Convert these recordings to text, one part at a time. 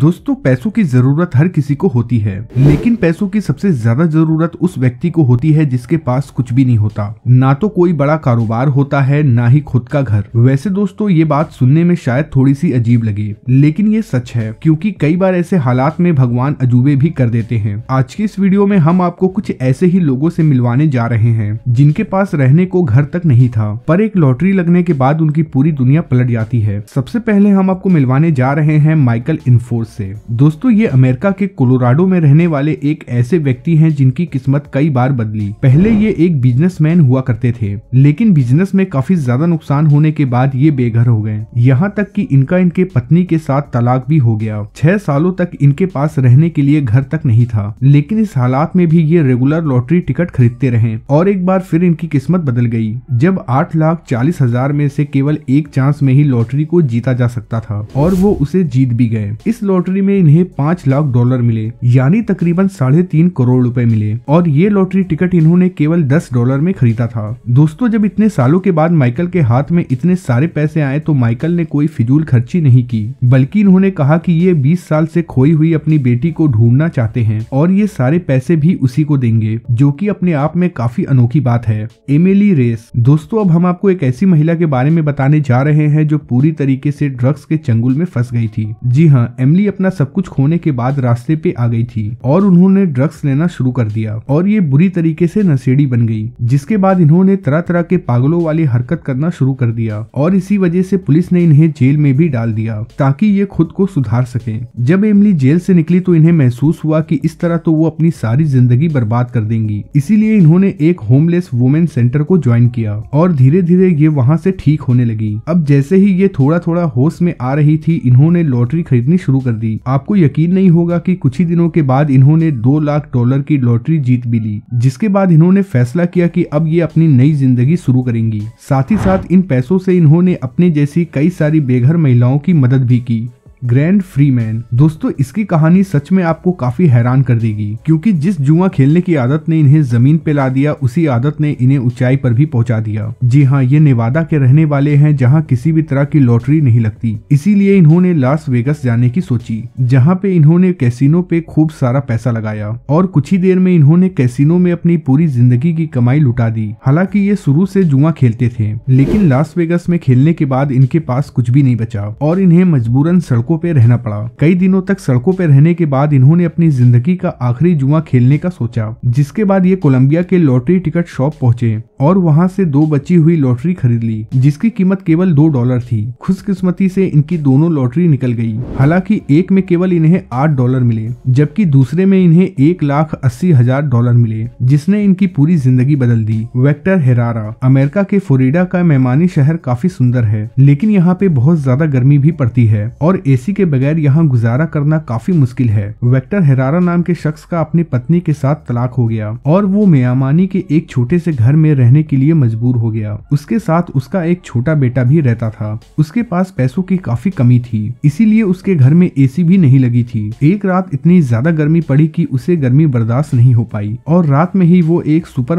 दोस्तों पैसों की जरूरत हर किसी को होती है लेकिन पैसों की सबसे ज्यादा जरूरत उस व्यक्ति को होती है जिसके पास कुछ भी नहीं होता ना तो कोई बड़ा कारोबार होता है ना ही खुद का घर वैसे दोस्तों ये बात सुनने में शायद थोड़ी सी अजीब लगे लेकिन ये सच है क्योंकि कई बार ऐसे हालात में भगवान अजूबे भी कर देते हैं आज की इस वीडियो में हम आपको कुछ ऐसे ही लोगो ऐसी मिलवाने जा रहे हैं जिनके पास रहने को घर तक नहीं था पर एक लॉटरी लगने के बाद उनकी पूरी दुनिया पलट जाती है सबसे पहले हम आपको मिलवाने जा रहे हैं माइकल इन्फोर्ड ओर से दोस्तों ये अमेरिका के कोलोराडो में रहने वाले एक ऐसे व्यक्ति हैं जिनकी किस्मत कई बार बदली पहले ये एक बिजनेसमैन हुआ करते थे लेकिन बिजनेस में काफी ज्यादा नुकसान होने के बाद ये बेघर हो गए यहाँ तक की इनका इनके पत्नी के साथ तलाक भी हो गया छह सालों तक इनके पास रहने के लिए घर तक नहीं था लेकिन इस हालात में भी ये रेगुलर लॉटरी टिकट खरीदते रहे और एक बार फिर इनकी किस्मत बदल गई जब आठ लाख चालीस हजार में से केवल एक चांस में ही लॉटरी को जीता जा सकता था और वो उसे जीत भी गए इस लॉटरी में इन्हें पाँच लाख डॉलर मिले यानी तकरीबन साढ़े तीन करोड़ रुपए मिले और ये लॉटरी टिकट इन्होंने केवल दस डॉलर में खरीदा था दोस्तों जब इतने सालों के बाद माइकल के हाथ में इतने सारे पैसे आए तो माइकल ने कोई फिजूल खर्ची नहीं की बल्कि इन्होंने कहा की ये बीस साल ऐसी खोई हुई अपनी बेटी को ढूंढना चाहते है और ये सारे पैसे भी उसी को देंगे जो की अपने आप में काफी अनोखी बात है एमिली रेस दोस्तों अब हम आपको एक ऐसी महिला के बारे में बताने जा रहे हैं जो पूरी तरीके से ड्रग्स के चंगुल में फंस गई थी जी हाँ एम फैमिली अपना सब कुछ खोने के बाद रास्ते पे आ गई थी और उन्होंने ड्रग्स लेना शुरू कर दिया और ये बुरी तरीके से नशेड़ी बन गई जिसके बाद इन्होंने तरह तरह के पागलों वाली हरकत करना शुरू कर दिया और इसी वजह से पुलिस ने इन्हें जेल में भी डाल दिया ताकि ये खुद को सुधार सके जब एमली जेल से निकली तो इन्हें महसूस हुआ की इस तरह तो वो अपनी सारी जिंदगी बर्बाद कर देंगी इसीलिए इन्होंने एक होमलेस वुमेन सेंटर को ज्वाइन किया और धीरे धीरे ये वहाँ से ठीक होने लगी अब जैसे ही ये थोड़ा थोड़ा होश में आ रही थी इन्होंने लॉटरी खरीदनी शुरू कर दी आपको यकीन नहीं होगा कि कुछ ही दिनों के बाद इन्होंने दो लाख डॉलर की लॉटरी जीत भी ली जिसके बाद इन्होंने फैसला किया कि अब ये अपनी नई जिंदगी शुरू करेंगी साथ ही साथ इन पैसों से इन्होंने अपने जैसी कई सारी बेघर महिलाओं की मदद भी की ग्रैंड फ्रीमैन दोस्तों इसकी कहानी सच में आपको काफी हैरान कर देगी क्योंकि जिस जुआ खेलने की आदत ने इन्हें जमीन पे ला दिया उसी आदत ने इन्हें ऊंचाई पर भी पहुंचा दिया जी हाँ ये नेवादा के रहने वाले हैं जहाँ किसी भी तरह की लॉटरी नहीं लगती इसीलिए इन्होंने लास वेगस जाने की सोची जहाँ पे इन्होंने कैसीनो पे खूब सारा पैसा लगाया और कुछ ही देर में इन्होंने कैसीनो में अपनी पूरी जिंदगी की कमाई लुटा दी हालांकि ये शुरू से जुआ खेलते थे लेकिन लास वेगस में खेलने के बाद इनके पास कुछ भी नहीं बचा और इन्हें मजबूरन सड़कों सड़कों पर रहना पड़ा कई दिनों तक सड़कों पर रहने के बाद इन्होंने अपनी जिंदगी का आखिरी जुआ खेलने का सोचा जिसके बाद ये कोलंबिया के लॉटरी टिकट शॉप पहुंचे और वहां से दो बची हुई लॉटरी खरीद ली जिसकी कीमत केवल दो डॉलर थी खुशकिस्मती से इनकी दोनों लॉटरी निकल गई हालांकि एक में केवल इन्हें आठ डॉलर मिले जबकि दूसरे में इन्हें एक लाख अस्सी हजार डॉलर मिले जिसने इनकी पूरी जिंदगी बदल दी वेक्टर हेरारा अमेरिका के फ्लोरिडा का मेहमानी शहर काफी सुंदर है लेकिन यहाँ पे बहुत ज्यादा गर्मी भी पड़ती है और ए एसी के बगैर यहाँ गुजारा करना काफी मुश्किल है वेक्टर हेरारा नाम के शख्स का अपनी पत्नी के साथ तलाक हो गया और वो मियामानी के एक छोटे से घर में रहने के लिए मजबूर हो गया उसके साथ उसका एक छोटा बेटा भी रहता था उसके पास पैसों की काफी कमी थी इसीलिए उसके घर में ए भी नहीं लगी थी एक रात इतनी ज्यादा गर्मी पड़ी की उसे गर्मी बर्दाश्त नहीं हो पाई और रात में ही वो एक सुपर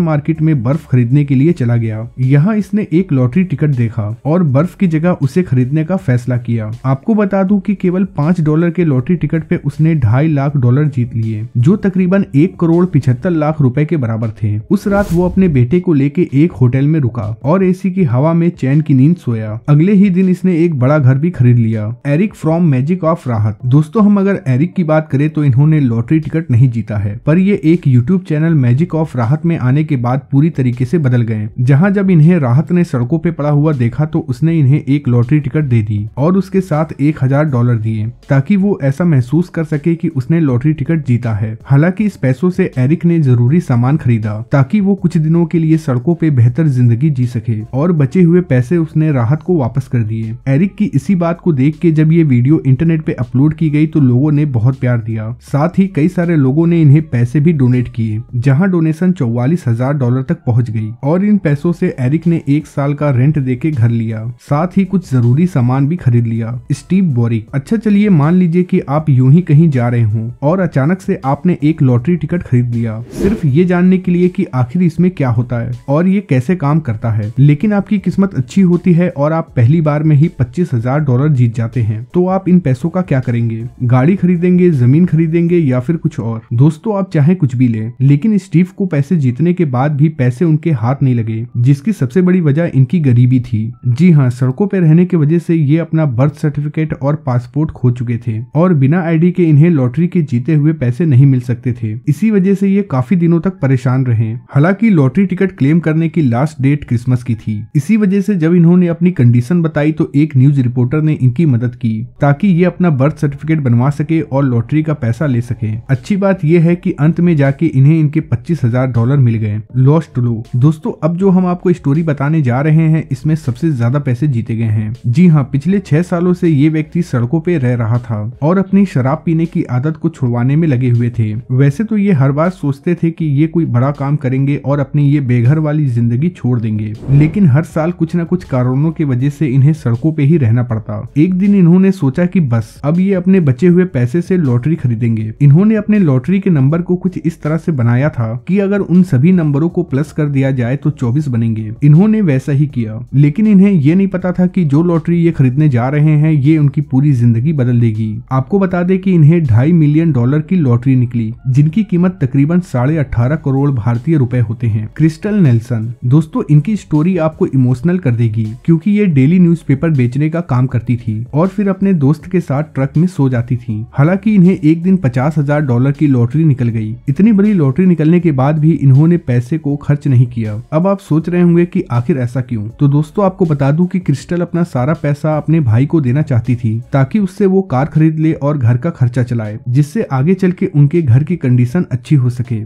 में बर्फ खरीदने के लिए चला गया यहाँ इसने एक लॉटरी टिकट देखा और बर्फ की जगह उसे खरीदने का फैसला किया आपको बता दूं कि कि केवल पांच डॉलर के लॉटरी टिकट पे उसने ढाई लाख डॉलर जीत लिए जो तकरीबन एक करोड़ पिछहत्तर लाख रुपए के बराबर थे उस रात वो अपने बेटे को लेके एक होटल में रुका और एसी की हवा में चैन की नींद सोया अगले ही दिन इसने एक बड़ा घर भी खरीद लिया एरिक फ्रॉम मैजिक ऑफ राहत दोस्तों हम अगर एरिक की बात करें तो इन्होंने लॉटरी टिकट नहीं जीता है पर ये एक यूट्यूब चैनल मैजिक ऑफ राहत में आने के बाद पूरी तरीके से बदल गए जहाँ जब इन्हें राहत ने सड़कों पे पड़ा हुआ देखा तो उसने इन्हें एक लॉटरी टिकट दे दी और उसके साथ एक हजार डॉलर डॉलर दिए ताकि वो ऐसा महसूस कर सके कि उसने लॉटरी टिकट जीता है हालांकि इस पैसों से एरिक ने जरूरी सामान खरीदा ताकि वो कुछ दिनों के लिए सड़कों पे बेहतर जिंदगी जी सके और बचे हुए पैसे उसने राहत को वापस कर दिए एरिक की इसी बात को देख के जब ये वीडियो इंटरनेट पे अपलोड की गई तो लोगों ने बहुत प्यार दिया साथ ही कई सारे लोगों ने इन्हें पैसे भी डोनेट किए जहाँ डोनेशन चौवालीस हजार डॉलर तक पहुँच गयी और इन पैसों से एरिक ने एक साल का रेंट दे के घर लिया साथ ही कुछ जरूरी सामान भी खरीद लिया स्टीव बोरिक अच्छा चलिए मान लीजिए कि आप यूं ही कहीं जा रहे हो और अचानक से आपने एक लॉटरी टिकट खरीद लिया सिर्फ ये जानने के लिए कि आखिर इसमें क्या होता है और ये कैसे काम करता है लेकिन आपकी किस्मत अच्छी होती है और आप पहली बार में ही पच्चीस हजार डॉलर जीत जाते हैं तो आप इन पैसों का क्या करेंगे गाड़ी खरीदेंगे जमीन खरीदेंगे या फिर कुछ और दोस्तों आप चाहे कुछ भी लें लेकिन स्टीव को पैसे जीतने के बाद भी पैसे उनके हाथ नहीं लगे जिसकी सबसे बड़ी वजह इनकी गरीबी थी जी हाँ सड़कों पर रहने की वजह से ये अपना बर्थ सर्टिफिकेट और पासपोर्ट खो चुके थे और बिना आईडी के इन्हें लॉटरी के जीते हुए पैसे नहीं मिल सकते थे इसी वजह से ये काफी दिनों तक परेशान रहे हालांकि लॉटरी टिकट क्लेम करने की लास्ट डेट क्रिसमस की थी इसी वजह से जब इन्होंने अपनी कंडीशन बताई तो एक न्यूज रिपोर्टर ने इनकी मदद की ताकि ये अपना बर्थ सर्टिफिकेट बनवा सके और लॉटरी का पैसा ले सके अच्छी बात यह है कि अंत में जाके इन्हें इनके पच्चीस हजार डॉलर मिल गए लॉस्ट लो दोस्तों अब जो हम आपको स्टोरी बताने जा रहे हैं इसमें सबसे ज्यादा पैसे जीते गए हैं जी हाँ पिछले छह सालों से ये व्यक्ति सड़क सड़कों पर रह रहा था और अपनी शराब पीने की आदत को छुड़वाने में लगे हुए थे वैसे तो ये हर बार सोचते थे कि ये कोई बड़ा काम करेंगे और अपनी ये बेघर वाली जिंदगी छोड़ देंगे लेकिन हर साल कुछ न कुछ कारणों की वजह से इन्हें सड़कों पे ही रहना पड़ता एक दिन इन्होंने सोचा की बस अब ये अपने बचे हुए पैसे से लॉटरी खरीदेंगे इन्होंने अपने लॉटरी के नंबर को कुछ इस तरह से बनाया था कि अगर उन सभी नंबरों को प्लस कर दिया जाए तो चौबीस बनेंगे इन्होंने वैसा ही किया लेकिन इन्हें ये नहीं पता था कि जो लॉटरी ये खरीदने जा रहे हैं ये उनकी पूरी आपकी जिंदगी बदल देगी आपको बता दें कि इन्हें ढाई मिलियन डॉलर की लॉटरी निकली जिनकी कीमत तकरीबन साढ़े अठारह करोड़ भारतीय रुपए होते हैं क्रिस्टल नेल्सन दोस्तों इनकी स्टोरी आपको इमोशनल कर देगी क्योंकि ये डेली न्यूज़पेपर बेचने का काम करती थी और फिर अपने दोस्त के साथ ट्रक में सो जाती थी हालांकि इन्हें एक दिन पचास हजार डॉलर की लॉटरी निकल गई इतनी बड़ी लॉटरी निकलने के बाद भी इन्होंने पैसे को खर्च नहीं किया अब आप सोच रहे होंगे की आखिर ऐसा क्यूँ तो दोस्तों आपको बता दू की क्रिस्टल अपना सारा पैसा अपने भाई को देना चाहती थी ताकि ताकि उससे वो कार खरीद ले और घर का खर्चा चलाए जिससे आगे चल के उनके घर की कंडीशन अच्छी हो सके